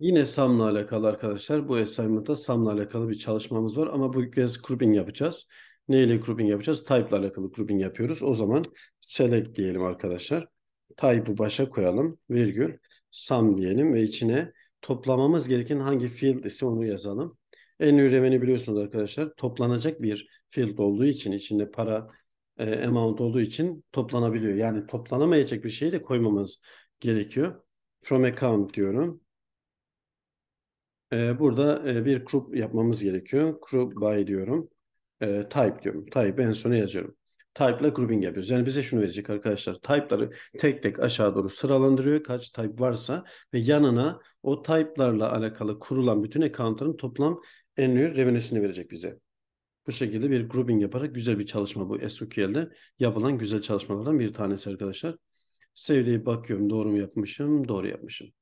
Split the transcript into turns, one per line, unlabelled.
Yine SAM'la alakalı arkadaşlar. Bu assignment'ta SAM'la alakalı bir çalışmamız var ama bu kez grouping yapacağız. Ne ile grouping yapacağız? Type'la alakalı grouping yapıyoruz. O zaman select diyelim arkadaşlar. Type'ı başa koyalım. Virgül SAM diyelim ve içine toplamamız gereken hangi field ise onu yazalım. En üremeni biliyorsunuz arkadaşlar toplanacak bir field olduğu için içinde para e, amount olduğu için toplanabiliyor. Yani toplanamayacak bir şeyi de koymamız gerekiyor. From account diyorum. Ee, burada e, bir group yapmamız gerekiyor. Group by diyorum. Ee, type diyorum. Type en sona yazıyorum. Type ile grouping yapıyoruz. Yani bize şunu verecek arkadaşlar. Type'ları tek tek aşağı doğru sıralandırıyor. Kaç type varsa ve yanına o type'larla alakalı kurulan bütün account'ların toplam annual revenue'sini verecek bize. Bu şekilde bir grouping yaparak güzel bir çalışma bu SQL'de yapılan güzel çalışmalardan bir tanesi arkadaşlar. Sevdiği bakıyorum doğru mu yapmışım, doğru yapmışım.